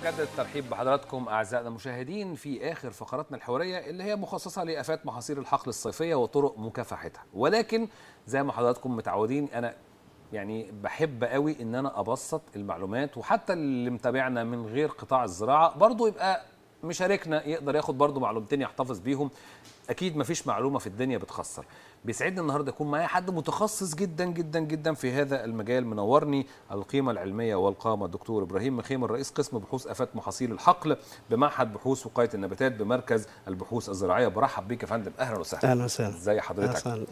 مجدد الترحيب بحضراتكم اعزائنا المشاهدين في اخر فقراتنا الحواريه اللي هي مخصصه لافات محاصيل الحقل الصيفيه وطرق مكافحتها ولكن زي ما حضراتكم متعودين انا يعني بحب قوي ان انا ابسط المعلومات وحتى اللي متابعنا من غير قطاع الزراعه برضه يبقى مشاركنا يقدر ياخد برضه معلومتين يحتفظ بيهم اكيد مفيش معلومه في الدنيا بتخسر بيسعدني النهارده يكون معايا حد متخصص جدا جدا جدا في هذا المجال منورني القيمه العلميه والقامه الدكتور ابراهيم مخيم الرئيس قسم بحوث افات محاصيل الحقل بمعهد بحوث وقايه النباتات بمركز البحوث الزراعيه برحب بيك يا فندم اهلا وسهلا اهلا وسهلا ازي حضرتك اهلا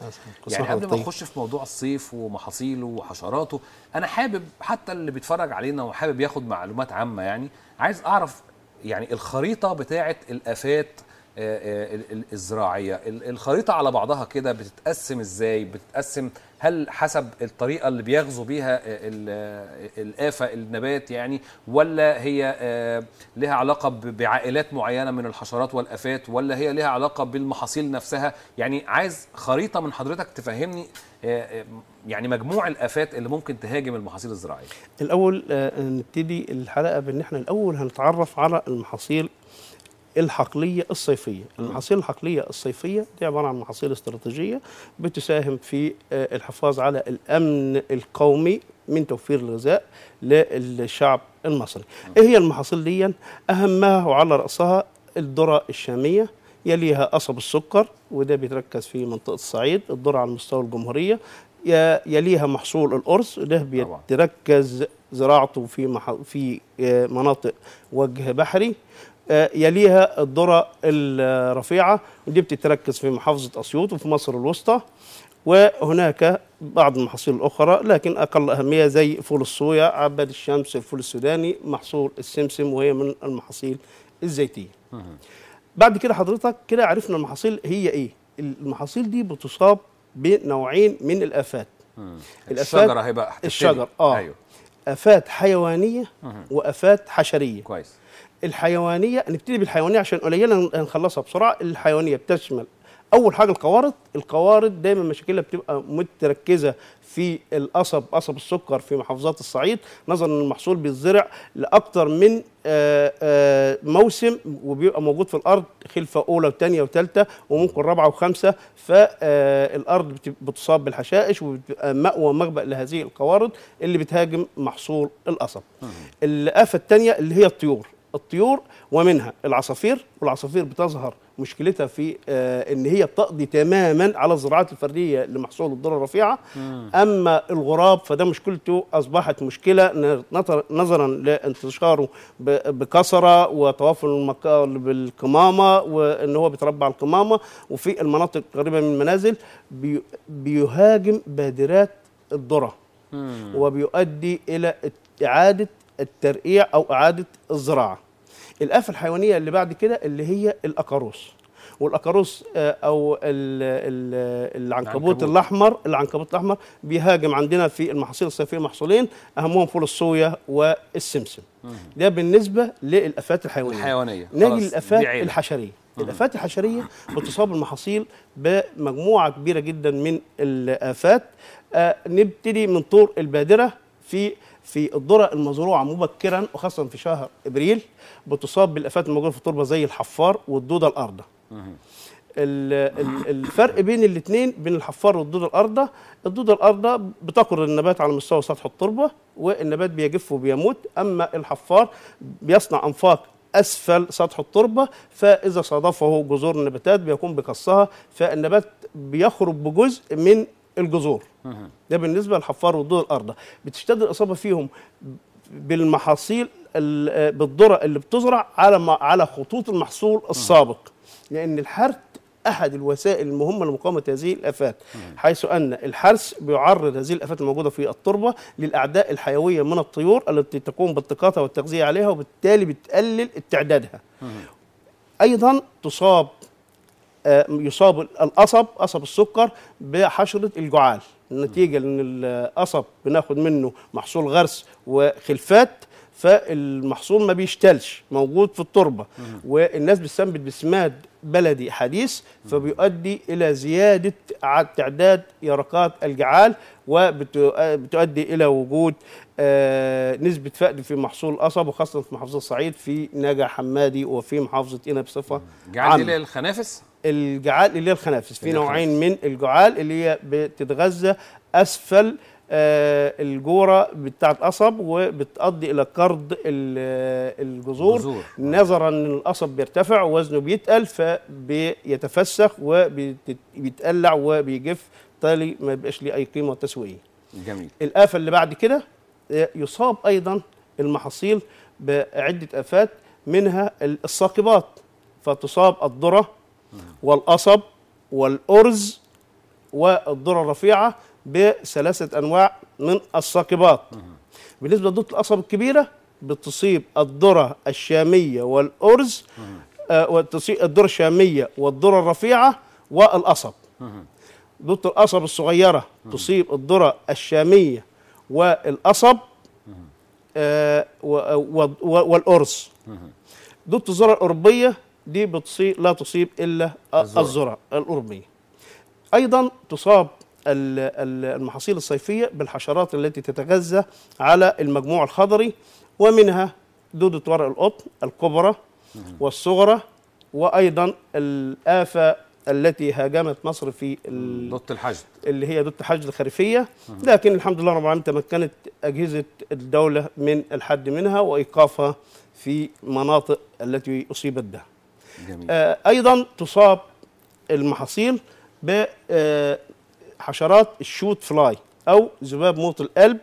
وسهلا يعني قبل ما نخش طيب. في موضوع الصيف ومحاصيله وحشراته انا حابب حتى اللي بيتفرج علينا وحابب ياخد معلومات عامه يعني عايز اعرف يعني الخريطه بتاعه الافات آه، آه، الزراعيه الخريطه على بعضها كده بتتقسم ازاي بتتقسم هل حسب الطريقه اللي بيغزو بيها آه، الافه النبات يعني ولا هي لها علاقه بعائلات معينه من الحشرات والافات ولا هي لها علاقه بالمحاصيل نفسها يعني عايز خريطه من حضرتك تفهمني يعني مجموع الافات اللي ممكن تهاجم المحاصيل الزراعيه الاول نبتدي الحلقه بان احنا الاول هنتعرف على المحاصيل الحقليه الصيفيه، المحاصيل الحقليه الصيفيه دي عباره عن محاصيل استراتيجيه بتساهم في آه، الحفاظ على الامن القومي من توفير الغذاء للشعب المصري. ايه هي المحاصيل دي؟ اهمها وعلى راسها الذره الشاميه يليها قصب السكر وده بيتركز في منطقه الصعيد، الذره على مستوى الجمهوريه، يليها محصول الارز وده بيتركز زراعته في في آه، مناطق وجه بحري آه، يليها الذرة الرفيعة ودي بتتركز في محافظة أسيوط وفي مصر الوسطى وهناك بعض المحاصيل الأخرى لكن أقل أهمية زي فول الصويا عباد الشمس الفول السوداني محصول السمسم وهي من المحاصيل الزيتية بعد كده حضرتك كده عرفنا المحاصيل هي إيه المحاصيل دي بتصاب بنوعين من الآفات الآفات الشجرة هيبقى الشجر آه أيوه. آفات حيوانية وآفات حشرية كويس الحيوانيه نبتدي بالحيوانيه عشان قليله هنخلصها بسرعه الحيوانيه بتشمل اول حاجه القوارض القوارض دايما مشاكلها بتبقى متركزه في القصب قصب السكر في محافظات الصعيد نظرا ان المحصول بيتزرع لاكثر من آه، آه، موسم وبيبقى موجود في الارض خلفه اولى وثانيه وثالثه وممكن رابعه وخمسه فالارض آه، بتصاب بالحشائش وبتبقى ماوى مغبأ لهذه القوارض اللي بتهاجم محصول القصب الافه الثانيه اللي هي الطيور الطيور ومنها العصافير والعصافير بتظهر مشكلتها في آه، ان هي بتقضي تماما على الزراعات الفرديه لمحصول الذره الرفيعه اما الغراب فده مشكلته اصبحت مشكله نظرا لانتشاره بكثره وتوافر المقال بالقمامه وان هو بيتربى على القمامه وفي المناطق القريبه من المنازل بيهاجم بادرات الذره وبيؤدي الى اعاده الترقيع او اعاده الزراعه الافه الحيوانيه اللي بعد كده اللي هي الاقاروس والاقاروس آه، او العنكبوت الاحمر العنكبوت الاحمر بيهاجم عندنا في المحاصيل الصيفيه محصولين اهمهم فول الصويا والسمسم ده بالنسبه للافات الحيوانيه الحيوانيه نجي للافات الحشريه الافات الحشريه بتصاب المحاصيل بمجموعه كبيره جدا من الافات آه نبتدي من طور البادره في في الذرة المزروعة مبكرا وخاصة في شهر إبريل بتصاب بالآفات الموجودة في التربة زي الحفار والدودة الأرضة الفرق بين الاثنين بين الحفار والدودة الأرضة الدودة الأرضة بتقر النبات على مستوى سطح التربة والنبات بيجف وبيموت أما الحفار بيصنع أنفاق أسفل سطح التربة فإذا صادفه جذور النباتات بيقوم بقصها فالنبات بيخرج بجزء من الجذور ده بالنسبه للحفار والدور الارضه بتشتد الاصابه فيهم بالمحاصيل بالذره اللي بتزرع على على خطوط المحصول السابق لان الحرث احد الوسائل المهمه لمقاومه هذه الافات حيث ان الحرث بيعرض هذه الافات الموجوده في التربه للاعداء الحيويه من الطيور التي تقوم بالتقاطها والتغذيه عليها وبالتالي بتقلل تعدادها ايضا تصاب آه، يصاب القصب قصب السكر بحشره الجعال نتيجه لان القصب بناخد منه محصول غرس وخلفات فالمحصول ما بيشتلش موجود في التربه والناس بتستنبت بسماد بلدي حديث فبيؤدي الى زياده تعداد يرقات الجعال وبتؤدي الى وجود آه، نسبه فقد في محصول القصب وخاصه في محافظه الصعيد في ناجع حمادي وفي محافظه قنا بصفه عامه. جعال الخنافس؟ الجعال اللي هي الخنافس في نوعين من الجعال اللي هي بتتغذى اسفل آه، الجوره بتاعت قصب وبتقضي الى قرض آه، الجذور نظرا ان القصب بيرتفع ووزنه بيتقل فبيتفسخ وبيتقلع وبيجف بالتالي ما بيبقاش ليه اي قيمه تسويقيه. جميل. الافه اللي بعد كده آه، يصاب ايضا المحاصيل بعده افات منها الساقبات فتصاب الذره والقصب والأرز والذرة الرفيعة بثلاثة أنواع من الساقبات بالنسبة لدودة القصب الكبيرة بتصيب الذرة الشامية والأرز آه، وتصيب الذرة الشامية والذرة الرفيعة والقصب دودة القصب الصغيرة تصيب الذرة الشامية والقصب آه، والأرز دودة الذرة الأوروبية دي بتصيب لا تصيب الا الذره القربيه ايضا تصاب المحاصيل الصيفيه بالحشرات التي تتغذى على المجموع الخضري ومنها دوده ورق القطن الكبرى والصغرى وايضا الافه التي هاجمت مصر في دوت الحشد اللي هي دوت الحشد الخريفيه لكن الحمد لله رب العالمين تمكنت اجهزه الدوله من الحد منها وايقافها في مناطق التي اصيبت بها جميل. آه، ايضا تصاب المحاصيل بحشرات آه، الشوت فلاي او ذباب موت القلب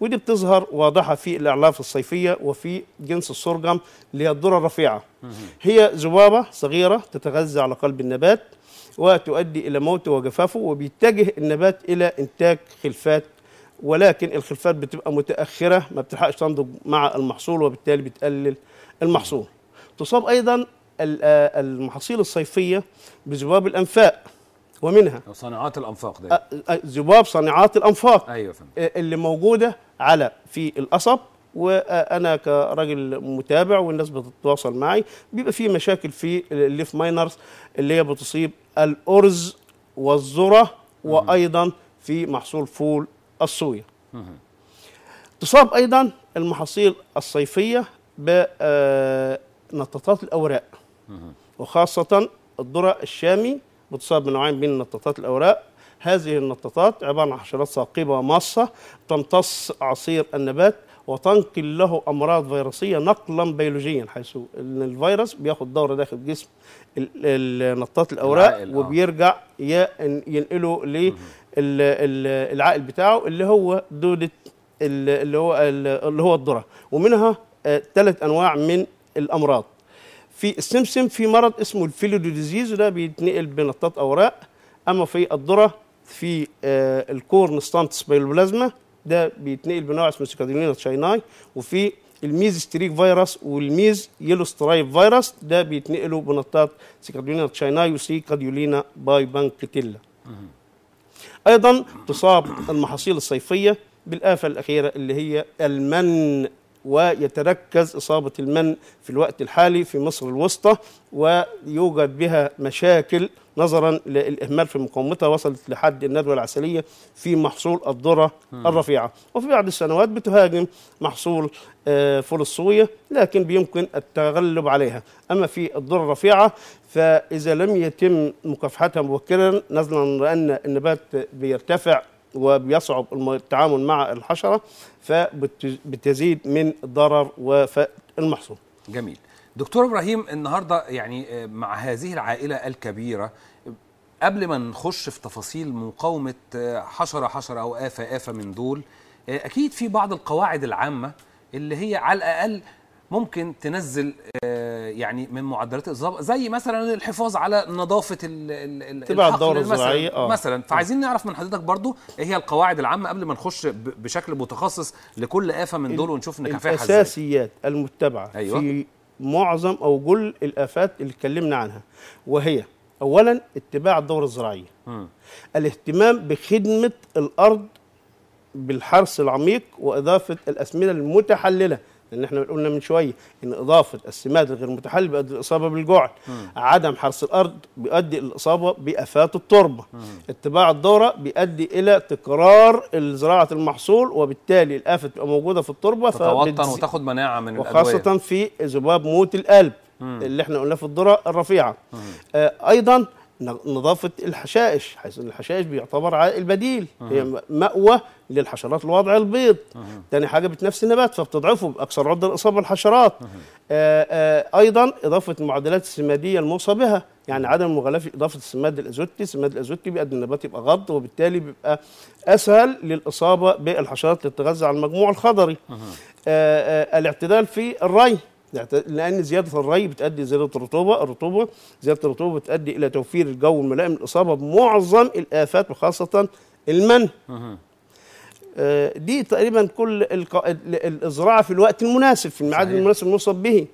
ودي بتظهر واضحه في الاعلاف الصيفيه وفي جنس السرجم اللي هي الذره الرفيعه هي ذبابه صغيره تتغذى على قلب النبات وتؤدي الى موته وجفافه وبيتجه النبات الى انتاج خلفات ولكن الخلفات بتبقى متاخره ما بتلحقش تنضج مع المحصول وبالتالي بتقلل المحصول تصاب ايضا آه، المحاصيل الصيفيه بذباب الانفاق ومنها صناعات الانفاق ده آه، ذباب آه، صناعات الانفاق ايوه اللي موجوده على في القصب وانا كراجل متابع والناس بتتواصل معي بيبقى في مشاكل في الليف ماينرز اللي هي بتصيب الارز والذره وايضا في محصول فول الصويا تصاب ايضا المحاصيل الصيفيه بنطاطات الاوراق وخاصة الذرة الشامي بتصاب بنوعين من نطاطات الأوراق هذه النطاطات عبارة عن حشرات ثاقبة ماصة تمتص عصير النبات وتنقل له أمراض فيروسية نقلا بيولوجيا حيث أن الفيروس بياخد دورة داخل جسم نطاط الأوراق آه. وبيرجع ينقله للعائل بتاعه اللي هو دودة اللي هو اللي هو الذرة ومنها ثلاث آه، أنواع من الأمراض في السمسم في مرض اسمه الفيلودو ديزيز وده بيتنقل بنطاط اوراق اما في الذره في آه الكورن ستانت سبيلوبلازما ده بيتنقل بنوع اسمه سيكاديلينا تشايناي وفي الميز ستريك فيروس والميز يلو سترايب فيروس ده بيتنقلوا بنطاط سيكادولينا تشايناي وسيكادولينا باي بانكتيلا ايضا تصاب المحاصيل الصيفيه بالافه الاخيره اللي هي المن ويتركز إصابة المن في الوقت الحالي في مصر الوسطى ويوجد بها مشاكل نظرا للإهمال في مقاومتها وصلت لحد الندوة العسلية في محصول الذرة الرفيعة وفي بعض السنوات بتهاجم محصول آه، فول الصوية لكن بيمكن التغلب عليها أما في الذرة الرفيعة فإذا لم يتم مكافحتها مبكرا نظرا لأن النبات بيرتفع وبيصعب التعامل مع الحشرة فبتزيد من ضرر وفقد المحصول جميل دكتور إبراهيم النهاردة يعني آه، مع هذه العائلة الكبيرة قبل ما نخش في تفاصيل مقاومة آه، حشرة حشرة أو آفة آفة من دول آه، أكيد في بعض القواعد العامة اللي هي على الأقل ممكن تنزل آه، يعني من معدلات الاصابه زي مثلا الحفاظ على نظافه تبع الدوره الزراعيه مثلا, آه. مثلا فعايزين نعرف من حضرتك برضو ايه هي القواعد العامه قبل ما نخش بشكل متخصص لكل آفة من دول ونشوف نكافحها الاساسيات المتبعه أيوة. في معظم او كل الافات اللي اتكلمنا عنها وهي اولا اتباع الدوره الزراعيه الاهتمام بخدمه الارض بالحرث العميق واضافه الاسمده المتحلله لان احنا قلنا من شويه ان اضافه السماد الغير متحلل بيؤدي الاصابه مم. عدم حرث الارض بيؤدي الاصابه بافات التربه اتباع الدوره بيؤدي الى تكرار زراعه المحصول وبالتالي الافه تبقى موجوده في التربه فتتوطن وتاخد مناعه من الادويه وخاصه في ذباب موت القلب مم. اللي احنا قلناه في الذره الرفيعه آه ايضا نظافه الحشائش حيث ان الحشائش بيعتبر عائق بديل أه. هي ماوى للحشرات الوضع البيض أه. تاني حاجه بتنفس النبات فبتضعفه باكثر عرضه للاصابه بالحشرات آه،, أه. ايضا اضافه المعدلات السماديه الموصى بها يعني عدم المغالاة في اضافه السماد الازوتي السماد الازوتي بيؤدي النبات يبقى غض وبالتالي بيبقى اسهل للاصابه بالحشرات اللي على المجموع الخضري آه،, أه. الاعتدال في الري لان زياده الري بتؤدي زياده الرطوبه الرطوبه زياده الرطوبه بتؤدي الى توفير الجو الملائم للاصابه بمعظم الافات وخاصه المن آه، دي تقريبا كل الزراعه في الوقت المناسب في الميعاد المناسب نوصف به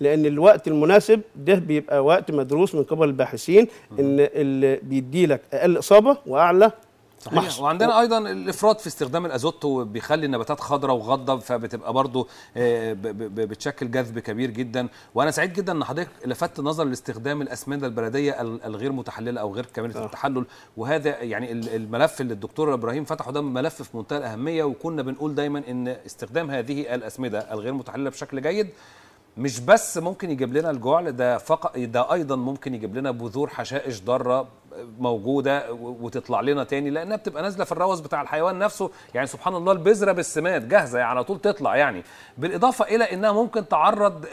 لان الوقت المناسب ده بيبقى وقت مدروس من قبل الباحثين ان اللي بيدي لك اقل اصابه واعلى صحيح وعندنا ايضا الافراط في استخدام الازوت بيخلي النباتات خضراء وغضب فبتبقى برضو آه، بتشكل جذب كبير جدا وانا سعيد جدا ان حضرتك لفتت نظر لاستخدام الاسمده البلديه الغير متحلله او غير كامله آه. التحلل وهذا يعني الملف اللي الدكتور ابراهيم فتحه ده ملف في منتهى الاهميه وكنا بنقول دايما ان استخدام هذه الاسمده الغير متحلله بشكل جيد مش بس ممكن يجيب لنا الجعل ده فقط ده ايضا ممكن يجيب لنا بذور حشائش ضاره موجوده وتطلع لنا تاني لانها بتبقى نازله في الروث بتاع الحيوان نفسه يعني سبحان الله البذره بالسماد جاهزه يعني على طول تطلع يعني بالاضافه الى انها ممكن تعرض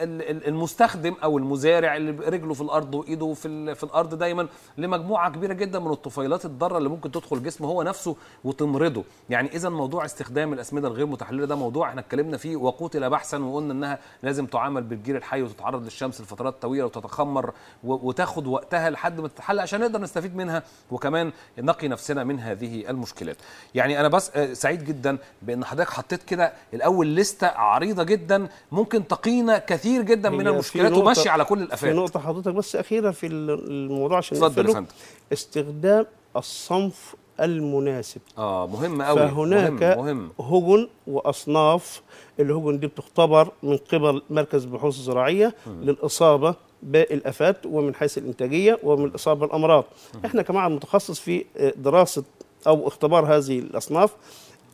المستخدم او المزارع اللي رجله في الارض وايده في في الارض دايما لمجموعه كبيره جدا من الطفيلات الضاره اللي ممكن تدخل جسمه هو نفسه وتمرضه يعني اذا موضوع استخدام الاسمده الغير متحلله ده موضوع احنا اتكلمنا فيه وقتل بحثا وقلنا انها لازم تعامل بالجيل الحي وتتعرض للشمس لفترات طويله وتتخمر وتاخد وقتها لحد ما تتحل عشان نقدر نستفيد نستفيد منها وكمان نقي نفسنا من هذه المشكلات يعني انا بس آه، سعيد جدا بان حضرتك حطيت كده الاول لستة عريضة جدا ممكن تقينا كثير جدا من المشكلات وماشي على كل الافات في نقطة حضرتك بس اخيرة في الموضوع عشان اتفضل يا فندم استخدام الصنف المناسب اه مهم قوي فهناك مهم, مهم. هجن واصناف الهجن دي بتختبر من قبل مركز بحوث زراعيه للاصابه بالافات ومن حيث الانتاجيه ومن الاصابه بالامراض احنا كمعهد متخصص في آه، دراسه او اختبار هذه الاصناف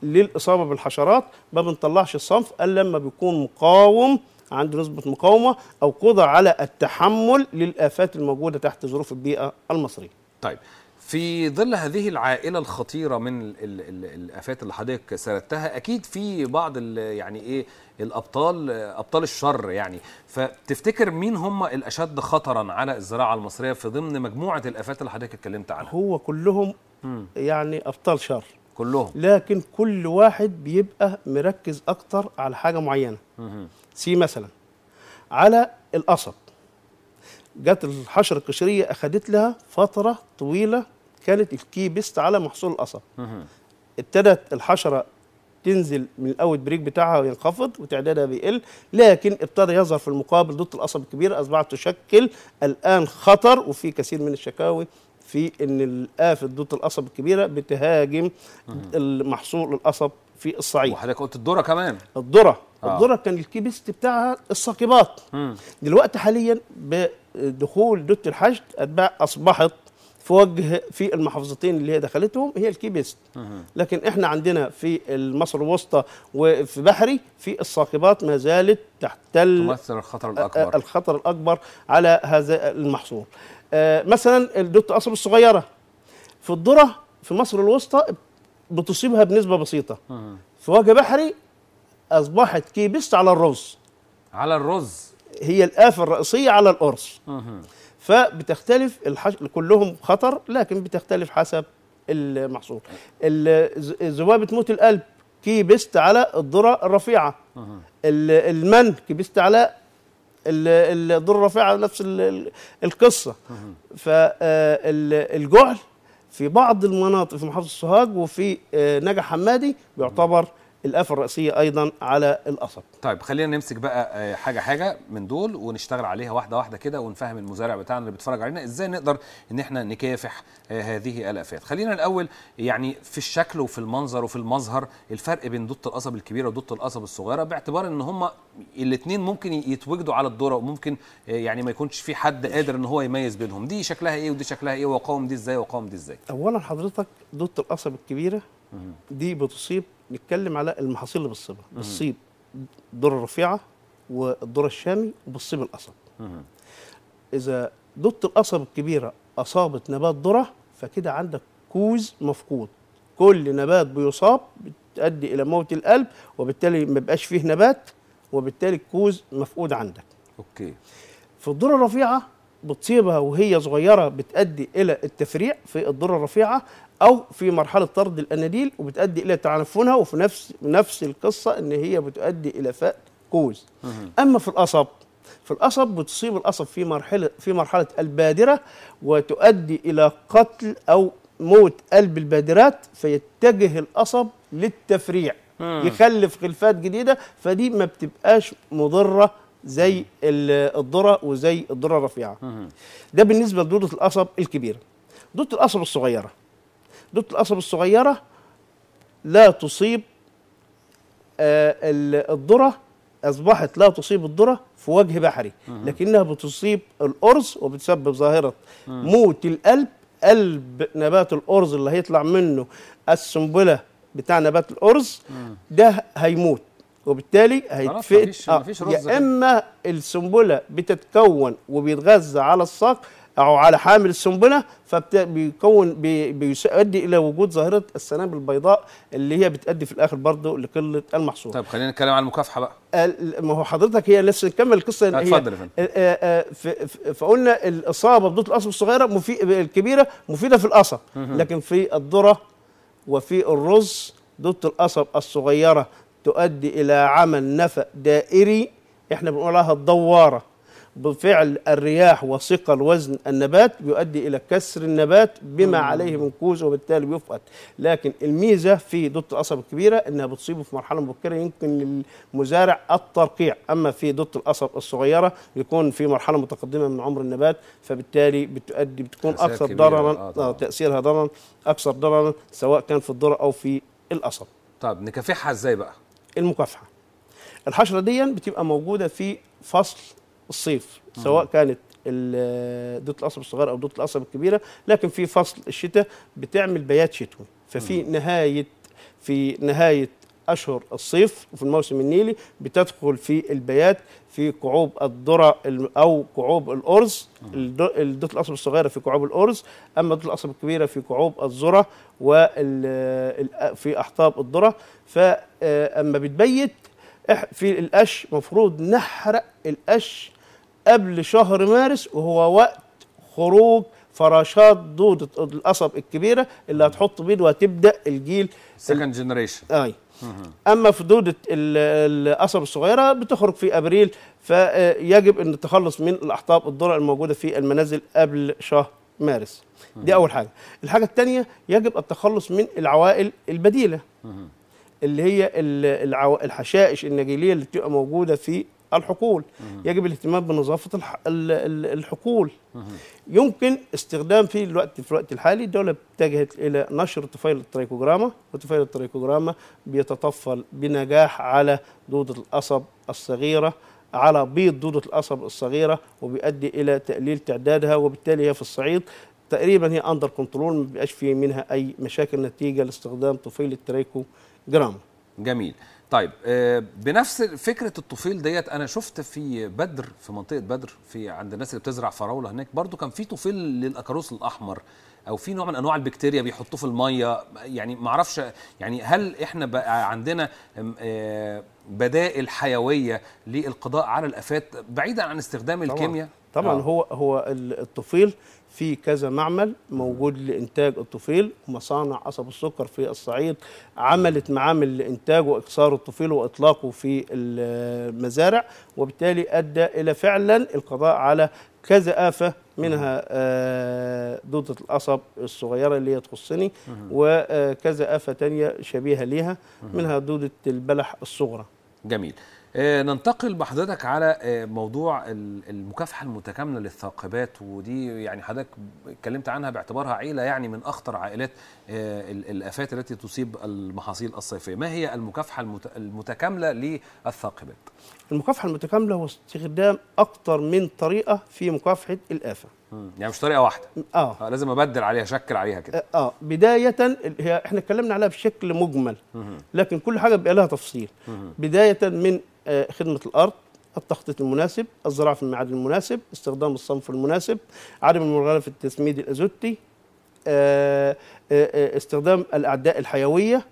للاصابه بالحشرات ما بنطلعش الصنف الا لما بيكون مقاوم عنده نسبه مقاومه او قدره على التحمل للافات الموجوده تحت ظروف البيئه المصريه طيب في ظل هذه العائله الخطيره من الـ الـ الافات اللي حضرتك سردتها اكيد في بعض يعني ايه الابطال ابطال الشر يعني فتفتكر مين هم الاشد خطرا على الزراعه المصريه في ضمن مجموعه الافات اللي حضرتك اتكلمت عنها هو كلهم يعني ابطال شر كلهم لكن كل واحد بيبقى مركز اكتر على حاجه معينه سي مثلا على القصب جت الحشره القشريه اخذت لها فتره طويله كانت الكي بيست على محصول القصب ابتدت الحشره تنزل من الاوت بريك بتاعها وينخفض وتعدادها بيقل لكن ابتدى يظهر في المقابل ضد القصب الكبير اصبحت تشكل الان خطر وفي كثير من الشكاوي في ان الافه ضد القصب الكبيره بتهاجم المحصول القصب في الصعيد وحضرتك قلت الذره كمان الذره آه. الذره كان الكيبست بتاعها الساقبات دلوقتي حاليا بدخول دوت الحشد اتباع اصبحت في وجه في المحافظتين اللي هي دخلتهم هي الكي بيست لكن احنا عندنا في مصر الوسطى وفي بحري في الصاخبات ما زالت تحتل تمثل الخطر آه، الاكبر الخطر الاكبر على هذا المحصول آه، مثلا الدوت قصر الصغيره في الذره في مصر الوسطى بتصيبها بنسبه بسيطه في وجه بحري اصبحت كي بيست على الرز على الرز هي الآفة الرئيسية على القرص فبتختلف الحش... كلهم خطر لكن بتختلف حسب المحصول ذبابه موت القلب كيبست على الذره الرفيعه المن كيبست على الذره الرفيعه نفس القصه فالجعل آه، في بعض المناطق في محافظه سوهاج وفي آه، نجا حمادي بيعتبر الآفة الرئيسية أيضا على القصب طيب خلينا نمسك بقى آه، حاجة حاجة من دول ونشتغل عليها واحدة واحدة كده ونفهم المزارع بتاعنا اللي بيتفرج علينا إزاي نقدر إن إحنا نكافح آه، هذه الآفات خلينا الأول يعني في الشكل وفي المنظر وفي المظهر الفرق بين دوت القصب الكبيرة ودوت القصب الصغيرة باعتبار إن هما الاثنين ممكن يتوجدوا على الذرة وممكن آه، يعني ما يكونش في حد قادر إن هو يميز بينهم دي شكلها إيه ودي شكلها إيه وقاوم دي إزاي وقاوم دي إزاي أولا حضرتك دوت القصب الكبيرة دي بتصيب نتكلم على المحاصيل اللي بالصبا بالصيب الدره الرفيعه والدره الشامي وبالصيب القصب اذا دوت القصب الكبيره اصابت نبات ذره فكده عندك كوز مفقود كل نبات بيصاب بتؤدي الى موت القلب وبالتالي ما بقاش فيه نبات وبالتالي الكوز مفقود عندك اوكي في الدره الرفيعه بتصيبها وهي صغيره بتؤدي الى التفريع في الدره الرفيعه او في مرحله طرد الاناديل وبتؤدي الى تعنفنها وفي نفس نفس القصه ان هي بتؤدي الى فقد كوز اما في القصب في القصب بتصيب القصب في مرحله في مرحله البادره وتؤدي الى قتل او موت قلب البادرات فيتجه القصب للتفريع يخلف خلفات جديده فدي ما بتبقاش مضره زي الذره وزي الذره الرفيعه ده بالنسبه لدوده القصب الكبيره دوده القصب الصغيره دوت القصب الصغيره لا تصيب آه، الذره اصبحت لا تصيب الذره في وجه بحري لكنها بتصيب الارز وبتسبب ظاهره موت القلب قلب نبات الارز اللي هيطلع منه السنبله بتاع نبات الارز ده هيموت وبالتالي هيتفقد آه، يا اما السنبله بتتكون وبيتغذى على الساق او على حامل السنبله فبيكون بيؤدي الى وجود ظاهره السنابل البيضاء اللي هي بتؤدي في الاخر برضه لقله المحصول. طب خلينا نتكلم عن المكافحه بقى. ما هو حضرتك هي لسه نكمل القصه طيب، اتفضل يا فندم. فقلنا الاصابه بضوء القصب الصغيره مفي... الكبيره مفيده في القصب لكن في الذره وفي الرز ضوء القصب الصغيره تؤدي الى عمل نفق دائري احنا بنقولها الدواره بفعل الرياح وثقل وزن النبات بيؤدي إلى كسر النبات بما عليه من كوز وبالتالي بيفقد لكن الميزة في دوت القصب الكبيرة إنها بتصيبه في مرحلة مبكرة يمكن للمزارع الترقيع أما في دوت القصب الصغيرة يكون في مرحلة متقدمة من عمر النبات فبالتالي بتؤدي بتكون أكثر ضررا آه, آه، تأثيرها ضررا أكثر ضررا سواء كان في الذرة أو في القصب طب نكافحها إزاي بقى؟ المكافحة الحشرة دي بتبقى موجودة في فصل الصيف آه. سواء كانت دوت القصب الصغيره او دوت القصب الكبيره لكن في فصل الشتاء بتعمل بيات شتوي ففي نهايه في نهايه اشهر الصيف وفي الموسم النيلي بتدخل في البيات في كعوب الذره او كعوب الارز آه. الدوت القصب الصغيره في كعوب الارز اما الدوت القصب الكبيره في كعوب الذره وفي احطاب الذره فاما آه، بتبيت في القش مفروض نحرق القش قبل شهر مارس وهو وقت خروج فراشات دودة القصب الكبيرة اللي هتحط بيض وهتبدأ الجيل سكند جنريشن اي اما في دودة القصب الصغيرة بتخرج في ابريل فيجب ان التخلص من الاحطاب الضرع الموجودة في المنازل قبل شهر مارس دي اول حاجة الحاجة الثانية يجب التخلص من العوائل البديلة اللي هي الحشائش النجيلية اللي بتبقى موجودة في الحقول يجب الاهتمام بنظافه الحقول يمكن استخدام في الوقت في الوقت الحالي الدوله اتجهت الى نشر طفيل التريكوجراما وطفيل التريكوجراما بيتطفل بنجاح على دوده القصب الصغيره على بيض دوده القصب الصغيره وبيؤدي الى تقليل تعدادها وبالتالي هي في الصعيد تقريبا هي اندر كنترول ما بيبقاش في منها اي مشاكل نتيجه لاستخدام طفيل التريكوجراما جميل طيب آه، بنفس فكره الطفيل ديت انا شفت في بدر في منطقه بدر في عند الناس اللي بتزرع فراوله هناك برضو كان في طفيل للاكاروس الاحمر او في نوع من انواع البكتيريا بيحطوه في الميه يعني ما اعرفش يعني هل احنا بقى عندنا آه، بدائل حيويه للقضاء على الافات بعيدا عن استخدام طبعًا الكيمياء طبعا آه. هو هو الطفيل في كذا معمل موجود لإنتاج الطفيل ومصانع قصب السكر في الصعيد عملت معامل لإنتاج وإكسار الطفيل وإطلاقه في المزارع وبالتالي أدى إلى فعلا القضاء على كذا آفة منها دودة آه، القصب الصغيرة اللي هي تخصني وكذا آه، آفة تانية شبيهة ليها منها دودة البلح الصغرى جميل آه، ننتقل بحضرتك على آه، موضوع المكافحه المتكامله للثاقبات ودي يعني حضرتك اتكلمت عنها باعتبارها عيله يعني من اخطر عائلات آه، الافات التي تصيب المحاصيل الصيفيه، ما هي المكافحه المتكامله للثاقبات؟ المكافحه المتكامله هو استخدام اكتر من طريقه في مكافحه الافه يعني مش طريقه واحده آه. اه لازم ابدل عليها اشكل عليها كده اه, آه. بدايه هي احنا اتكلمنا عليها بشكل مجمل مم. لكن كل حاجه بيبقى لها تفصيل مم. بدايه من آه خدمه الارض التخطيط المناسب الزراعه في الميعاد المناسب استخدام الصنف المناسب عدم المغالاة في التسميد الازوتي آه،, آه آه استخدام الاعداء الحيويه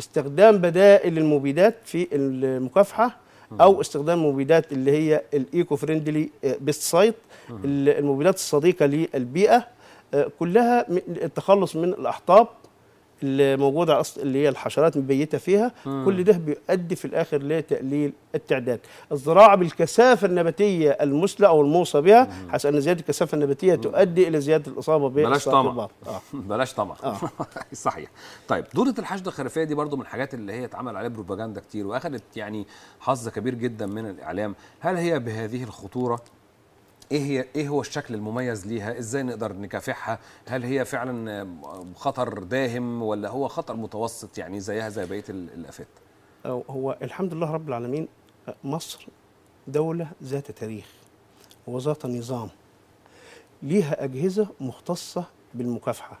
استخدام بدائل المبيدات في المكافحه او استخدام مبيدات اللي هي الايكو فريندلي آه، بيست سايت الصديقه للبيئه آه، كلها التخلص من الاحطاب اللي موجوده اصل اللي هي الحشرات مبيته فيها مم. كل ده بيؤدي في الاخر لتقليل التعداد الزراعه بالكثافه النباتيه المثلى او الموصى بها حيث ان زياده الكثافه النباتيه مم. تؤدي الى زياده الاصابه آه. بلاش طمع آه. بلاش طمع آه. صحيح طيب دوره الحشد الخرفيه دي برضو من الحاجات اللي هي اتعمل عليها بروباجندا كتير واخذت يعني حظ كبير جدا من الاعلام هل هي بهذه الخطوره ايه هي ايه هو الشكل المميز ليها ازاي نقدر نكافحها هل هي فعلا خطر داهم ولا هو خطر متوسط يعني زيها زي بقيه الافات هو الحمد لله رب العالمين مصر دوله ذات تاريخ وذات نظام ليها اجهزه مختصه بالمكافحه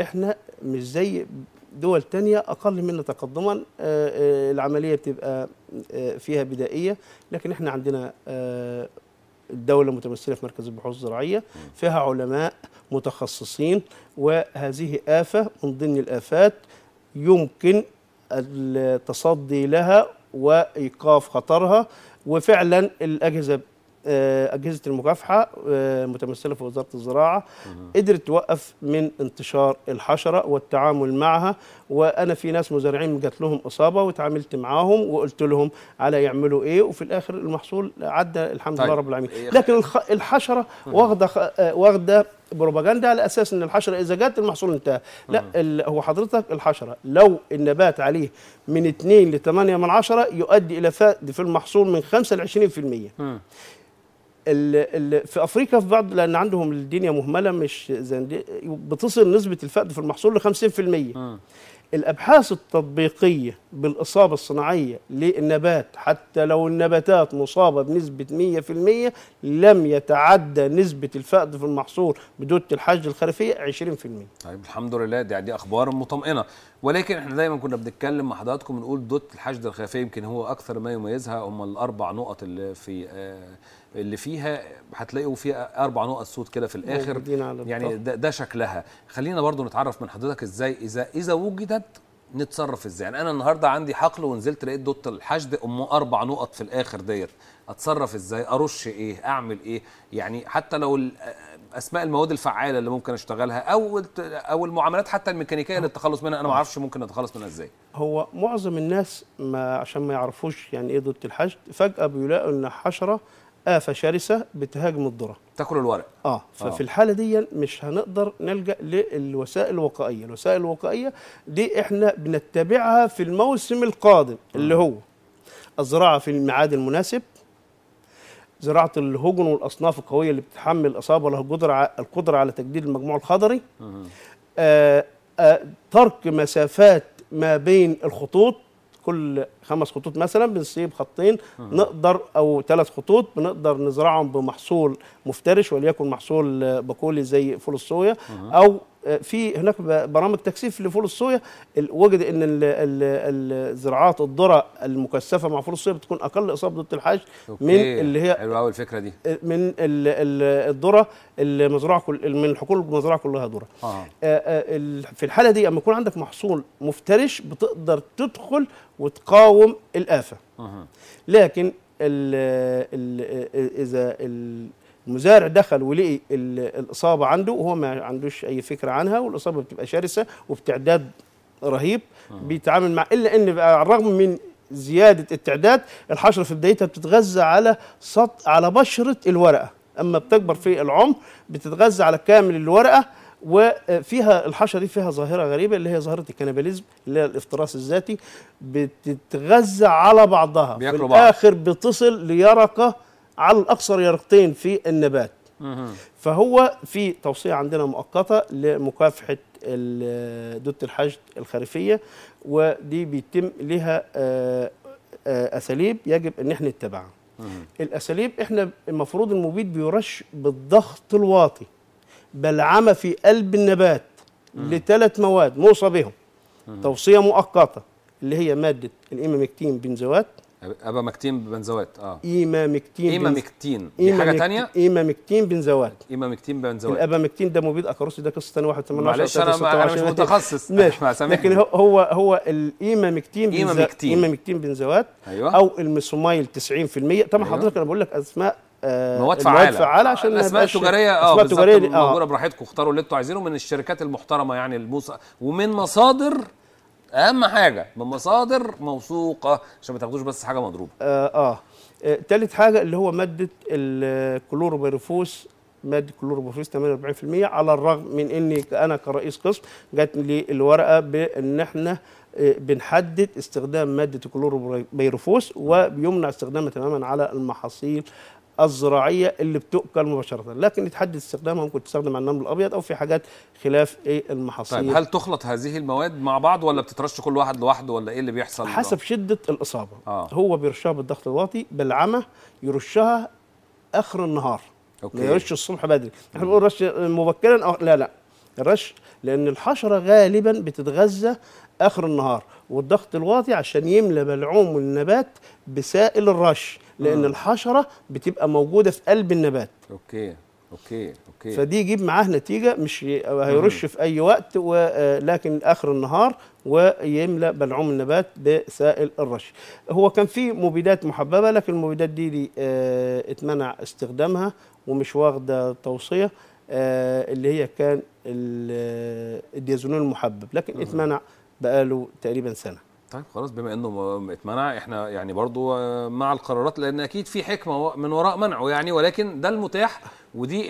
احنا مش زي دول تانية أقل منا تقدما آه، آه، العملية بتبقى آه، فيها بدائية لكن احنا عندنا الدولة متمثلة في مركز البحوث الزراعية فيها علماء متخصصين وهذه آفة من ضمن الآفات يمكن التصدي لها وإيقاف خطرها وفعلا الأجهزة آه، اجهزه المكافحه آه، متمثله في وزاره الزراعه قدرت توقف من انتشار الحشره والتعامل معها وانا في ناس مزارعين جات لهم اصابه وتعاملت معاهم وقلت لهم على يعملوا ايه وفي الاخر المحصول عدى الحمد طيب. لله رب العالمين إيه. لكن الحشره واخده آه، واخده بروباجندا على اساس ان الحشره اذا جت المحصول انتهى لا هو حضرتك الحشره لو النبات عليه من 2 ل 8 من 10 يؤدي الى فقد في المحصول من 5 ل 20% في افريقيا في بعض لان عندهم الدنيا مهمله مش زي بتصل نسبه الفقد في المحصول ل 50% م. آه. الابحاث التطبيقيه بالاصابه الصناعيه للنبات حتى لو النباتات مصابه بنسبه 100% لم يتعدى نسبه الفقد في المحصول بدوت الحشد الخريفيه 20%. طيب الحمد لله دي, دي اخبار مطمئنه ولكن احنا دايما كنا بنتكلم مع حضراتكم بنقول دوت الحشد الخريفيه يمكن هو اكثر ما يميزها هم الاربع نقط اللي في آه، اللي فيها هتلاقوا فيها اربع نقط صوت كده في الاخر يعني ده, ده شكلها خلينا برضو نتعرف من حضرتك ازاي اذا اذا وجدت نتصرف ازاي يعني انا النهارده عندي حقل ونزلت لقيت دوت الحشد ام اربع نقط في الاخر ديت اتصرف ازاي ارش ايه اعمل ايه يعني حتى لو اسماء المواد الفعاله اللي ممكن اشتغلها او او المعاملات حتى الميكانيكيه للتخلص منها انا ما اعرفش ممكن اتخلص منها ازاي هو معظم الناس ما عشان ما يعرفوش يعني ايه دوت الحشد فجاه بيلاقوا ان حشره آفة شرسة بتهاجم الذرة تاكل الورق اه ففي آه. الحالة دي مش هنقدر نلجأ للوسائل الوقائية، الوسائل الوقائية دي احنا بنتبعها في الموسم القادم اللي هو الزراعة في الميعاد المناسب زراعة الهجن والأصناف القوية اللي بتتحمل الإصابة لها القدرة القدرة على تجديد المجموع الخضري آه آه ترك مسافات ما بين الخطوط كل خمس خطوط مثلا بنسيب خطين نقدر او ثلاث خطوط بنقدر نزرعهم بمحصول مفترش وليكن محصول بقولي زي فول الصويا او آه، في هناك برامج تكثيف لفول الصويا وجد ان الزراعات الذره المكثفه مع فول الصويا بتكون اقل اصابه ضد الحشد من اللي هي حلوه قوي الفكره دي آه، من الذره المزروعه كل من الحقول المزروعه كلها ذره آه. آه، في الحاله دي اما يكون عندك محصول مفترش بتقدر تدخل وتقاوم الافه آه. لكن الـ الـ اذا المزارع دخل ولقي الاصابه عنده وهو ما عندوش اي فكره عنها والاصابه بتبقى شرسه وبتعداد رهيب آه. بيتعامل مع الا ان بقى على الرغم من زياده التعداد الحشره في بدايتها بتتغذى على سط على بشره الورقه اما بتكبر في العمر بتتغذى على كامل الورقه وفيها الحشره دي فيها ظاهره غريبه اللي هي ظاهره الكنباليزم اللي هي الافتراس الذاتي بتتغذى على بعضها في الاخر بتصل ليرقه على الاقصر يرقتين في النبات فهو في توصية عندنا مؤقتة لمكافحة دوت الحشد الخريفية ودي بيتم لها آه، آه، أساليب يجب أن احنا نتبعها الأساليب احنا المفروض المبيد بيرش بالضغط الواطي بلعمة في قلب النبات لثلاث مواد موصى بهم توصية مؤقتة اللي هي مادة الايميمكتين بنزوات ابا مكتين بنزوات اه مكتين ايما مكتين دي حاجه ثانيه مكتين بنزوات مكتين بنزوات مكتين ده مبيد اكروسي ده قصه ثانيه 81 معلش انا انا مش متخصص ماشي لكن هو هو مكتين ايما مكتين بنزوات ايوه او الميسومايل 90% طبعا أيوة. حضرتك انا بقول لك اسماء آه، مواد فعاله مواد فعاله عشان الاسماء التجاريه اه اسماء تجاريه آه. موجوده براحتكم اختاروا اللي انتوا عايزينه من الشركات المحترمه يعني الموسى ومن مصادر اهم حاجه بمصادر موثوقه عشان ما تاخدوش بس حاجه مضروبه اه, آه. ثالث آه، حاجه اللي هو ماده الكلوروبيرفوس ماده كلوروبيرفوس 48% على الرغم من اني انا كرئيس قسم جات لي الورقه بان احنا آه، بنحدد استخدام ماده الكلوروبيرفوس وبيمنع استخدامها تماما على المحاصيل الزراعيه اللي بتؤكل مباشره لكن يتحدد استخدامها ممكن تستخدم على النمل الابيض او في حاجات خلاف ايه المحاصيل طيب هل تخلط هذه المواد مع بعض ولا بتترش كل واحد لوحده ولا ايه اللي بيحصل حسب شده الاصابه آه. هو بيرشها بالضغط الواطي بالعمى يرشها اخر النهار أوكي. يرش الصبح بدري احنا بنقول رش مبكرا أو لا لا الرش لان الحشره غالبا بتتغذى اخر النهار والضغط الواطي عشان يملى بلعوم النبات بسائل الرش لان آه. الحشره بتبقى موجوده في قلب النبات اوكي اوكي اوكي فدي يجيب معاه نتيجه مش هيرش في اي وقت ولكن آه، اخر النهار ويملا بلعوم النبات بسائل الرش هو كان في مبيدات محببه لكن المبيدات دي, دي آه، اتمنع استخدامها ومش واخده توصيه آه، اللي هي كان الديازونون المحبب لكن اتمنع بقاله تقريبا سنه طيب خلاص بما انه اتمنع احنا يعني برضو آه، مع القرارات لان اكيد في حكمه من وراء منعه يعني ولكن ده المتاح ودي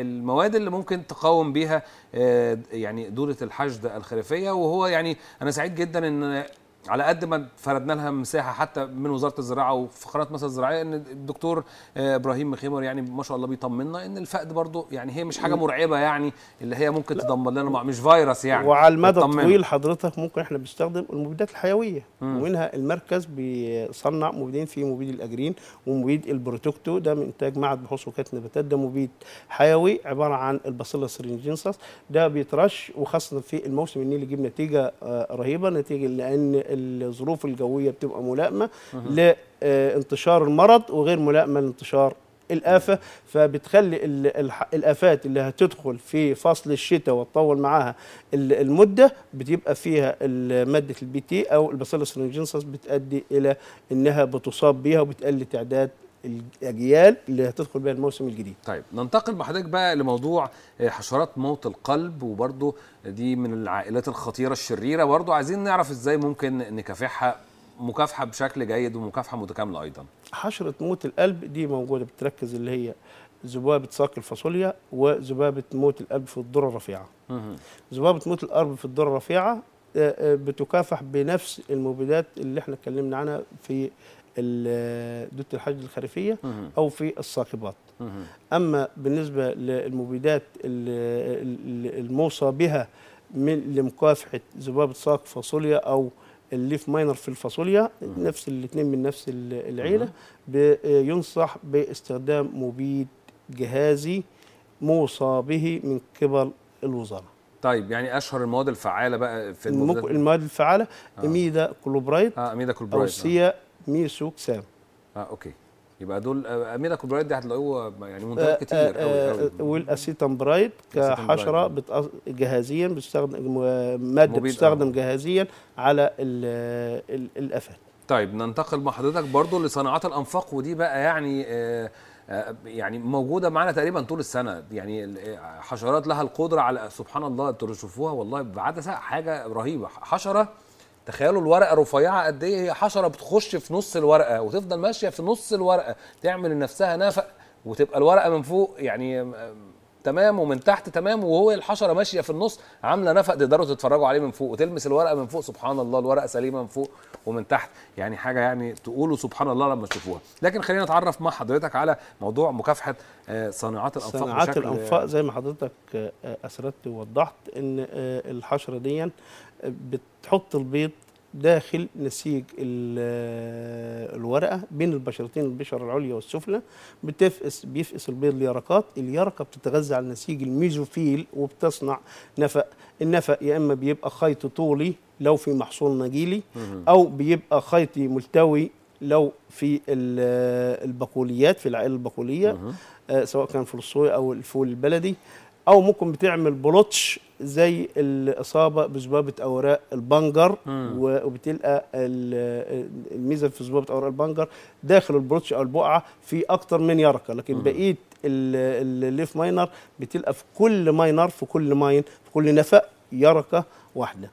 المواد اللي ممكن تقاوم بيها آه، يعني دوره الحشد الخلفيه وهو يعني انا سعيد جدا ان على قد ما فردنا لها مساحه حتى من وزاره الزراعه وفي قناه مصر الزراعيه ان الدكتور آه، ابراهيم مخيمر يعني ما شاء الله بيطمنا ان الفقد برضو يعني هي مش حاجه مرعبه يعني اللي هي ممكن تدمر لنا مش فيروس يعني وعلى المدى الطويل حضرتك ممكن احنا بنستخدم المبيدات الحيويه مم. ومنها المركز بيصنع مبيدين في مبيد الاجرين ومبيد البروتوكتو ده من انتاج معهد بحوث وكاله نباتات ده مبيد حيوي عباره عن الباسيلا رينجينسس ده بيترش وخاصه في الموسم النيل يجيب نتيجه آه، رهيبه نتيجه لان الظروف الجويه بتبقى ملائمه لانتشار آه، المرض وغير ملائمه لانتشار الآفة فبتخلي الآفات اللي هتدخل في فصل الشتاء وتطول معاها المدة بتبقى فيها مادة البي تي أو الباسيلوس رينجنسس بتؤدي إلى إنها بتصاب بيها وبتقل تعداد الاجيال اللي هتدخل بيها الموسم الجديد طيب ننتقل مع حضرتك بقى لموضوع آه، حشرات موت القلب وبرده دي من العائلات الخطيره الشريره برده عايزين نعرف ازاي ممكن نكافحها مكافحه بشكل جيد ومكافحه متكامله ايضا حشره موت القلب دي موجوده بتركز اللي هي ذبابه ساق الفاصوليا وذبابه موت القلب في الذره الرفيعه ذبابه موت القلب في الذره الرفيعه آه، آه، بتكافح بنفس المبيدات اللي احنا اتكلمنا عنها في دوت الحشد الخريفيه او في الصاقبات اما بالنسبه للمبيدات الموصى بها من لمكافحه ذبابه ساق فاصوليا او الليف ماينر في الفاصوليا نفس الاثنين من نفس العيله ينصح باستخدام مبيد جهازي موصى به من قبل الوزاره طيب يعني اشهر المواد الفعاله بقى في المواد الفعاله آه. اميدا كلوبرايد آه اميدا كلوبرايد او سيا ميسو كسام اه اوكي يبقى دول آه، امينا كوبرايت دي هتلاقوه يعني منتجات آه، كتير قوي آه، قوي والاسيتامبرايد كحشره بتأص... جهازيا بتستخدم ماده بتستخدم آه. جهازيا على ال الافات طيب ننتقل مع حضرتك برضه لصناعات الانفاق ودي بقى يعني آه يعني موجوده معانا تقريبا طول السنه يعني حشرات لها القدره على سبحان الله انتوا تشوفوها والله بعدسه حاجه رهيبه حشره تخيلوا الورقه رفيعه قد ايه هي حشره بتخش في نص الورقه وتفضل ماشيه في نص الورقه تعمل لنفسها نفق وتبقى الورقه من فوق يعني تمام ومن تحت تمام وهو الحشره ماشيه في النص عامله نفق تقدروا تتفرجوا عليه من فوق وتلمس الورقه من فوق سبحان الله الورقه سليمه من فوق ومن تحت يعني حاجه يعني تقولوا سبحان الله لما تشوفوها لكن خلينا نتعرف مع حضرتك على موضوع مكافحه آه، صناعات الانفاق صناعات الانفاق زي ما حضرتك آه، اسردت ووضحت ان آه، الحشره دي بتحط البيض داخل نسيج الورقه بين البشرتين البشره العليا والسفلى بتفقس بيفقس البيض اليرقات اليرقه بتتغذى على نسيج الميزوفيل وبتصنع نفق النفق يا اما بيبقى خيط طولي لو في محصول نجيلي او بيبقى خيط ملتوي لو في البقوليات في العائله البقوليه آه، سواء كان في الصويا او الفول البلدي او ممكن بتعمل بلوتش زي الاصابه بذبابه اوراق البنجر وبتلقى الميزه في ذبابه اوراق البنجر داخل البلوتش او البقعه في اكتر من يرقه لكن بقيه الليف ماينر بتلقى في كل ماينر في كل ماين في كل نفق يركه واحده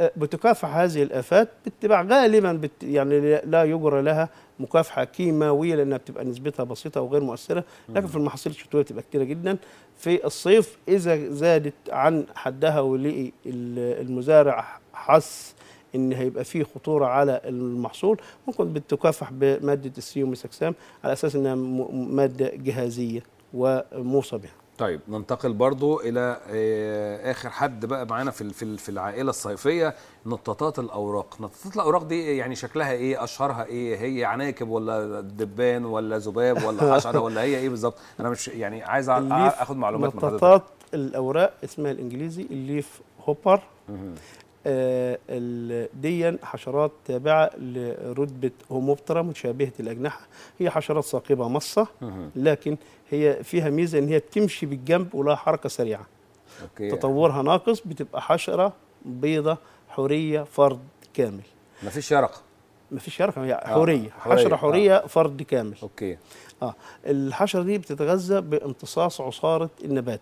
أه، بتكافح هذه الافات باتباع غالبا بت يعني لا يجرى لها مكافحه كيماويه لانها بتبقى نسبتها بسيطه وغير مؤثره لكن في المحاصيل الشتويه بتبقى كثيره جدا في الصيف اذا زادت عن حدها ولقي المزارع حس ان هيبقى فيه خطوره على المحصول ممكن بتكافح بماده السيوم والسكسام على اساس انها ماده جهازيه وموصى بها طيب ننتقل برضو الى آه، اخر حد بقى معانا في في العائله الصيفيه نطاطات الاوراق نطاطات الاوراق دي يعني شكلها ايه اشهرها ايه هي عناكب ولا دبان ولا ذباب ولا حشره ولا هي ايه بالظبط انا مش يعني عايز اخد معلومات من نطاطات الاوراق اسمها الانجليزي الليف هوبر آه، دي حشرات تابعة لرتبة هوموبترا متشابهة الأجنحة هي حشرات ثاقبة مصة لكن هي فيها ميزة إن هي بتمشي بالجنب ولها حركة سريعة أوكي. تطورها ناقص بتبقى حشرة بيضة حورية فرد كامل مفيش يرق مفيش يرق هي آه، حورية آه. حشرة حورية آه. فرد كامل أوكي. آه. الحشرة دي بتتغذى بامتصاص عصارة النبات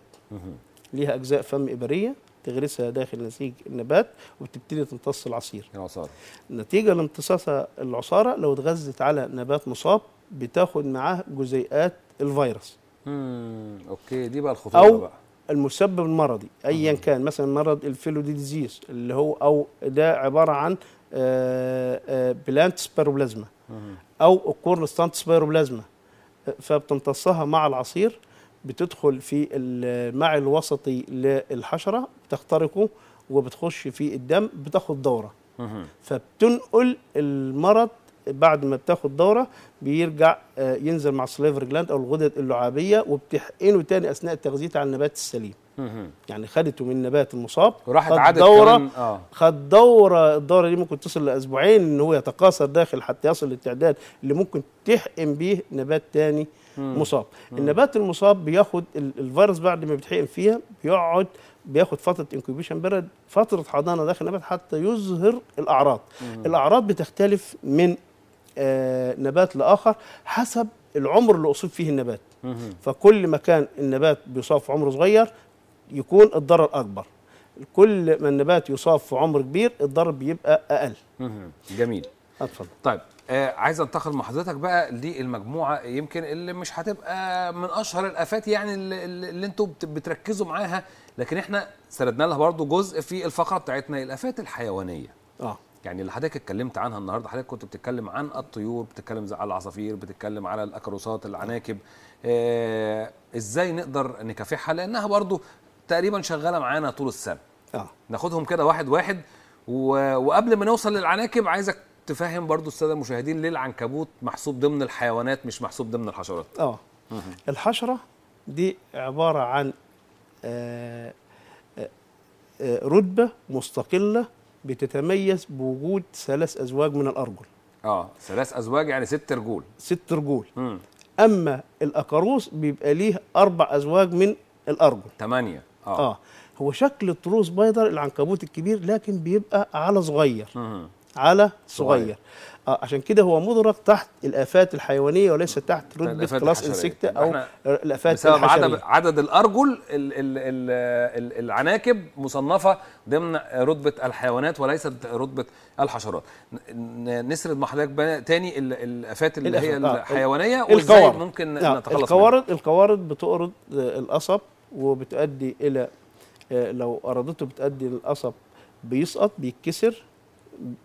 ليها أجزاء فم إبرية تغرسها داخل نسيج النبات وبتبتدي تمتص العصير العصارة نتيجة لامتصاصها العصارة لو اتغذت على نبات مصاب بتاخد معاه جزيئات الفيروس امم اوكي دي بقى الخطوره أو بقى المسبب المرضي ايا كان مثلا مرض دي ديزيز اللي هو او ده عباره عن آه، آه، بلانت سبيروبلازما او الكورنستانت سبيروبلازما فبتمتصها مع العصير بتدخل في المع الوسطي للحشره بتخترقه وبتخش في الدم بتاخد دوره فبتنقل المرض بعد ما بتاخد دوره بيرجع آه، ينزل مع السليفر جلاند او الغدد اللعابيه وبتحقنه تاني اثناء التغذيه على النبات السليم يعني خدته من النبات المصاب وراحت عادت دورة آه. خد دوره الدوره دي ممكن تصل لاسبوعين ان هو يتقاصر داخل حتى يصل للتعداد اللي ممكن تحقن به نبات تاني آه مصاب النبات المصاب بياخد الفيروس بعد ما بيتحقن فيها بيقعد بياخد فتره انكوبيشن برد فتره حضانه داخل النبات حتى يظهر الاعراض الاعراض بتختلف من آه نبات لاخر حسب العمر اللي اصيب فيه النبات فكل ما كان النبات بيصاب في عمر صغير يكون الضرر اكبر كل ما النبات يصاب في عمر كبير الضرر بيبقى اقل جميل اتفضل طيب آه عايز انتقل مع حضرتك بقى للمجموعه يمكن اللي مش هتبقى من اشهر الافات يعني اللي, اللي انتم بتركزوا معاها لكن احنا سردنا لها برضو جزء في الفقره بتاعتنا الافات الحيوانيه اه يعني اللي حضرتك اتكلمت عنها النهارده حضرتك كنت بتتكلم عن الطيور بتتكلم على العصافير بتتكلم على الاكروسات العناكب آه ازاي نقدر نكافحها لانها برضو تقريبا شغاله معانا طول السنه اه ناخدهم كده واحد واحد و... وقبل ما نوصل للعناكب عايزك تفهم برضو الساده المشاهدين ليه العنكبوت محسوب ضمن الحيوانات مش محسوب ضمن الحشرات اه الحشره دي عباره عن آه، آه، آه، رتبه مستقله بتتميز بوجود ثلاث ازواج من الارجل اه ثلاث ازواج يعني ست رجول ست رجول اما الاقاروس بيبقى ليه اربع ازواج من الارجل ثمانيه اه اه هو شكل التروس بيضر العنكبوت الكبير لكن بيبقى على صغير مم. على صغير, صغير. آه عشان كده هو مدرج تحت الافات الحيوانيه وليس تحت رتبه كلاس انسكتا يعني او الافات بسبب عدد عدد الارجل الـ الـ الـ الـ العناكب مصنفه ضمن رتبه الحيوانات وليست رتبه الحشرات نسرد مع حضرتك تاني الافات اللي الأفات. هي آه، الحيوانيه وازاي ممكن نعم، نتخلص القوارض منها. القوارض بتقرض القصب وبتؤدي الى آه، لو اردته بتؤدي للقصب بيسقط بيتكسر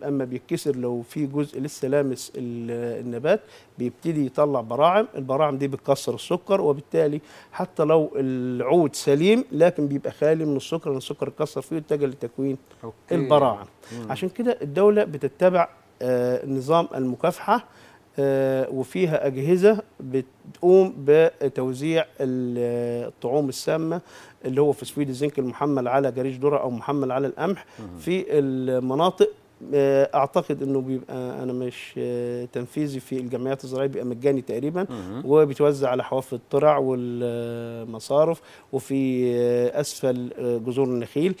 اما بيتكسر لو في جزء لسه لامس النبات بيبتدي يطلع براعم البراعم دي بتكسر السكر وبالتالي حتى لو العود سليم لكن بيبقى خالي من السكر لان السكر اتكسر فيه واتجه لتكوين أوكي. البراعم مم. عشان كده الدوله بتتبع آه، نظام المكافحه آه، وفيها أجهزة بتقوم بتوزيع الطعوم السامة اللي هو فسفيد الزنك المحمل على جريش ذرة أو محمل على القمح في المناطق آه، اعتقد انه بيبقى انا مش آه، تنفيذي في الجمعيات الزراعيه بيبقى مجاني تقريبا وبيتوزع على حواف الترع والمصارف وفي آه، اسفل جذور النخيل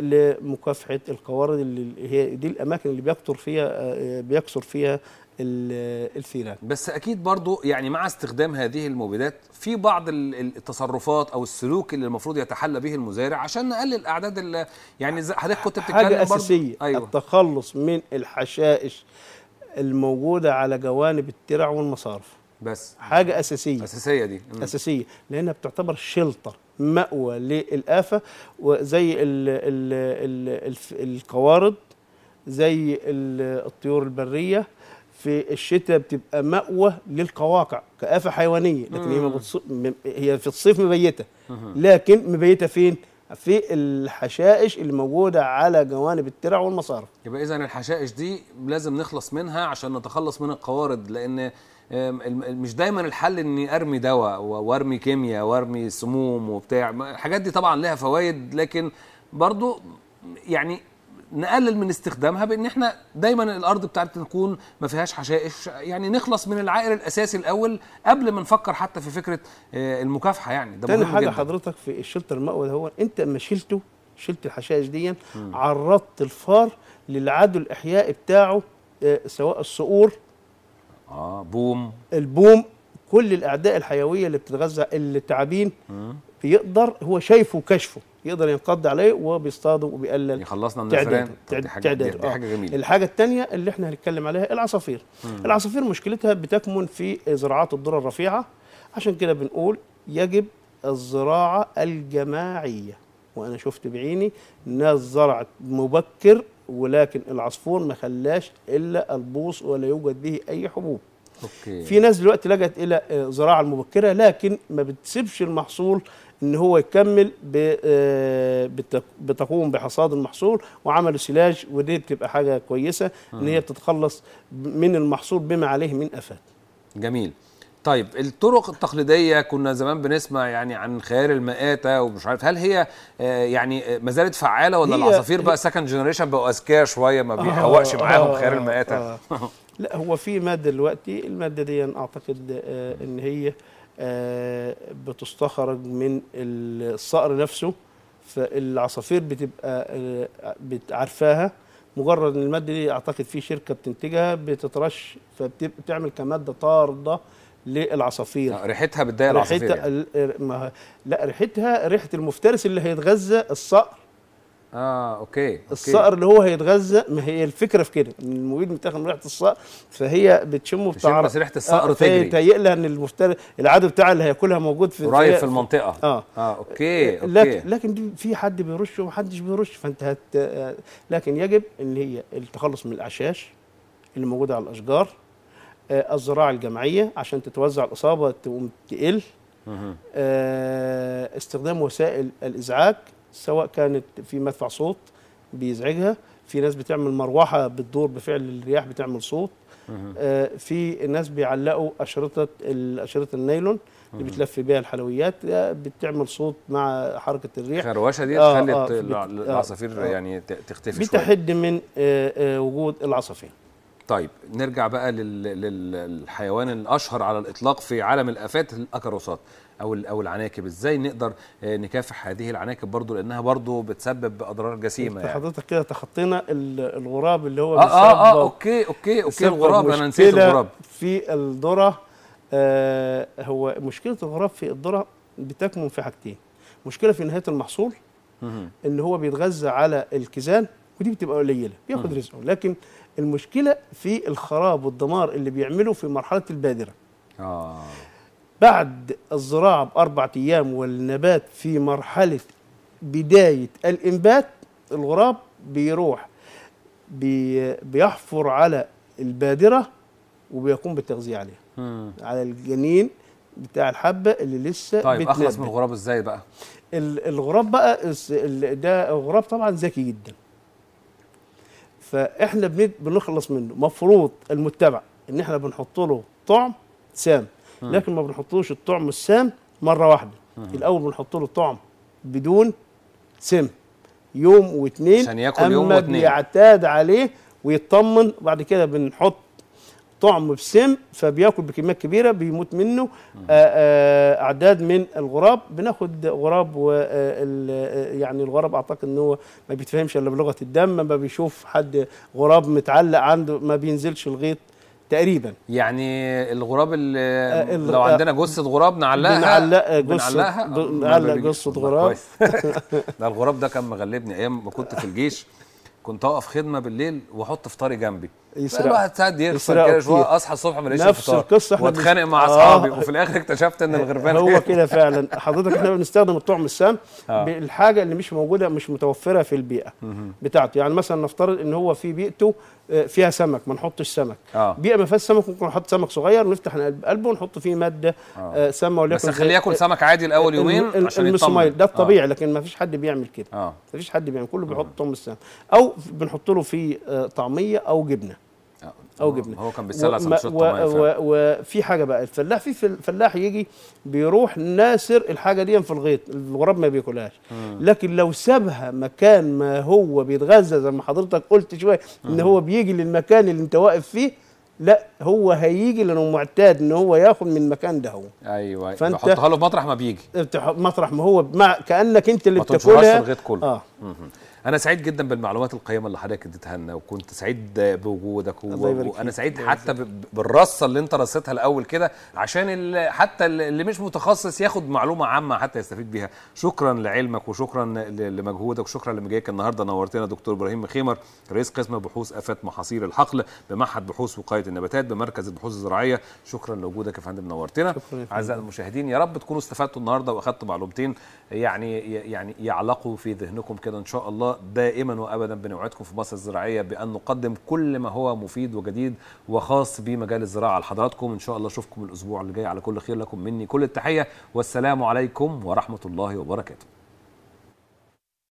لمكافحه القوارض اللي هي دي الاماكن اللي بيكثر فيها بيكثر فيها الثيران بس اكيد برضو يعني مع استخدام هذه المبيدات في بعض التصرفات او السلوك اللي المفروض يتحلى به المزارع عشان نقلل اعداد يعني حضرتك كنت بتتكلم حاجه اساسيه أيوة. التخلص من الحشائش الموجوده على جوانب الترع والمصارف بس حاجه اساسيه اساسيه دي مم. اساسيه لانها بتعتبر شلطه مأوى للآفة وزي الـ الـ الـ القوارض زي الطيور البريه في الشتاء بتبقى مأوى للقواقع كآفة حيوانية لكن هي بتص... هي في الصيف مبيتة لكن مبيتة فين؟ في الحشائش اللي موجودة على جوانب الترع والمصارف يبقى إذا الحشائش دي لازم نخلص منها عشان نتخلص من القوارض لأن مش دايما الحل اني ارمي دواء وارمي كيمياء وارمي سموم وبتاع الحاجات دي طبعا لها فوائد لكن برضو يعني نقلل من استخدامها بان احنا دايما الارض بتاعتنا تكون ما فيهاش حشائش يعني نخلص من العائل الاساسي الاول قبل ما نفكر حتى في فكره آه، المكافحه يعني ده تاني حاجه جداً. حضرتك في الشلتر المأوى هو انت اما شلته شلت الحشائش دي عرضت الفار للعدو الاحيائي بتاعه آه، سواء الصقور اه بوم البوم كل الاعداء الحيويه اللي بتتغذى التعابين بيقدر هو شايفه وكشفه يقدر ينقض عليه وبيصطادوا وبيقلل يعني خلصنا النسران تعداد دي حاجه آه. جميله الحاجه الثانيه اللي احنا هنتكلم عليها العصافير مم. العصافير مشكلتها بتكمن في زراعات الذره الرفيعه عشان كده بنقول يجب الزراعه الجماعيه وانا شفت بعيني ناس زرعت مبكر ولكن العصفور ما خلاش الا البوص ولا يوجد به اي حبوب أوكي. في ناس دلوقتي لجأت الى الزراعه آه، المبكره لكن ما بتسيبش المحصول ان هو يكمل آه، بتقوم بحصاد المحصول وعمل سلاج ودي بتبقى حاجه كويسه ان هي بتتخلص من المحصول بما عليه من افات جميل طيب الطرق التقليديه كنا زمان بنسمع يعني عن خيار المآتة ومش عارف هل هي آه، يعني آه، ما زالت فعاله ولا العصافير بقى سكند جنريشن بقوا اذكياء شويه ما بيحوقش معاهم خيار المآتة لا هو في ماده دلوقتي الماده دي اعتقد ان هي آه، بتستخرج من الصقر نفسه فالعصافير بتبقى آه، عارفاها مجرد ان الماده دي اعتقد في شركه بتنتجها بتترش فبتعمل كماده طارده للعصافير آه، ريحتها بتضايق العصافير يعني. لا ريحتها ريحه المفترس اللي هيتغذى الصقر اه اوكي, أوكي. الصقر اللي هو هيتغذى ما هي الفكره في كده ان المبيد متاخد من ريحه الصقر فهي بتشمه بتعرف بس ريحه الصقر آه تجري تهيئ لها ان المفترس العدو بتاع اللي هياكلها موجود في قريب في المنطقه اه اه اوكي آه، اوكي لكن, لكن في حد بيرش ومحدش بيرش فانت هت آه، لكن يجب ان هي التخلص من الاعشاش اللي موجوده على الاشجار آه الزراعه الجمعيه عشان تتوزع الاصابه تقوم تقل آه استخدام وسائل الازعاج سواء كانت في مدفع صوت بيزعجها في ناس بتعمل مروحه بتدور بفعل الرياح بتعمل صوت آه في ناس بيعلقوا اشرطه اشرطه النايلون اللي بتلف بيها الحلويات بتعمل صوت مع حركه الريح الخروشه دي آه, آه، خلت آه العصافير آه يعني تختفي بتحد شوية. من آه،, آه وجود العصافير طيب نرجع بقى للحيوان الاشهر على الاطلاق في عالم الافات الاكروسات او او العناكب ازاي نقدر آه، نكافح هذه العناكب برضو لانها برضو بتسبب اضرار جسيمه يعني حضرتك كده تخطينا الغراب اللي هو اه اه, آه اوكي اوكي اوكي الغراب انا نسيت الغراب في الذره آه هو مشكله الغراب في الذره بتكمن في حاجتين مشكله في نهايه المحصول ان هو بيتغذى على الكيزان ودي بتبقى قليله بياخد رزقه لكن المشكله في الخراب والدمار اللي بيعمله في مرحله البادره آه. بعد الزراعة بأربع أيام والنبات في مرحلة بداية الإنبات الغراب بيروح بي بيحفر على البادرة وبيقوم بالتغذية عليها مم. على الجنين بتاع الحبة اللي لسه طيب بتنبت. أخلص من الغراب إزاي بقى؟ الغراب بقى ده غراب طبعا ذكي جدا فاحنا بنخلص منه مفروض المتبع ان احنا بنحط له طعم سام لكن ما بنحطلوش الطعم السام مره واحده الاول بنحط له طعم بدون سم يوم واثنين عشان ياكل يوم واثنين بيعتاد عليه ويطمن بعد كده بنحط طعم بسم فبياكل بكميات كبيره بيموت منه آآ آآ آه، آه، اعداد من الغراب بناخد غراب و آه، يعني الغراب اعتقد ان هو ما بيتفهمش الا بلغه الدم ما بيشوف حد غراب متعلق عنده ما بينزلش الغيط تقريبا يعني الغراب اللي آه لو آه، عندنا جثه غراب نعلقها آه، آه، نعلق جثه نعلق جثه غراب ده الغراب ده كان مغلبني ايام ما كنت في الجيش كنت اقف خدمه بالليل واحط فطاري جنبي يسرق الواحد ساعات يخسر كده شويه اصحى الصبح ما نفس القصه احنا واتخانق مع اصحابي آه. وفي الاخر اكتشفت ان الغربان هو كده فعلا حضرتك احنا بنستخدم الطعم السام آه. بالحاجه اللي مش موجوده مش متوفره في البيئه بتاعته يعني مثلا نفترض ان هو في بيئته آه، فيها سمك ما نحطش سمك آه. بيئه ما فيهاش سمك ممكن نحط سمك صغير نفتح قلبه ونحط فيه ماده آه. سامه وليكن بس نخليه ياكل سمك عادي الاول آه، يومين عشان يطمن ده آه. الطبيعي آه. لكن ما فيش حد بيعمل كده آه. ما فيش حد بيعمل كله بيحط طعم السام او بنحط له في طعميه او جبنه او آه، جبنه هو كان بيتسلق سندوتشات وفي حاجه بقى الفلاح في فلاح يجي بيروح ناسر الحاجه دي في الغيط الغراب ما بياكلهاش لكن لو سابها مكان ما هو بيتغذى زي ما حضرتك قلت شويه ان هو بيجي للمكان اللي انت واقف فيه لا هو هيجي لانه معتاد ان هو ياخد من المكان ده هو ايوه فانت تحطها له في مطرح ما بيجي مطرح ما هو كانك انت اللي بتاكلها ما في الغيط كله اه انا سعيد جدا بالمعلومات القيمه اللي حضرتك اديتها لنا وكنت سعيد بوجودك وانا سعيد حتى بالرصه اللي انت رصيتها الاول كده عشان حتى اللي مش متخصص ياخد معلومه عامه حتى يستفيد بيها شكرا لعلمك وشكرا لمجهودك وشكرا جايك النهارده نورتنا دكتور ابراهيم خيمر رئيس قسم بحوث افات محاصيل الحقل بمعهد بحوث وقايه النباتات بمركز البحوث الزراعيه شكرا لوجودك يا فندم نورتنا اعزائي المشاهدين يا رب تكونوا استفدتوا النهارده واخدتوا معلومتين يعني يعني يعلقوا في ذهنكم كده ان شاء الله دائما وابدا بنوعدكم في مصر الزراعيه بان نقدم كل ما هو مفيد وجديد وخاص بمجال الزراعه لحضراتكم ان شاء الله اشوفكم الاسبوع اللي جاي على كل خير لكم مني كل التحيه والسلام عليكم ورحمه الله وبركاته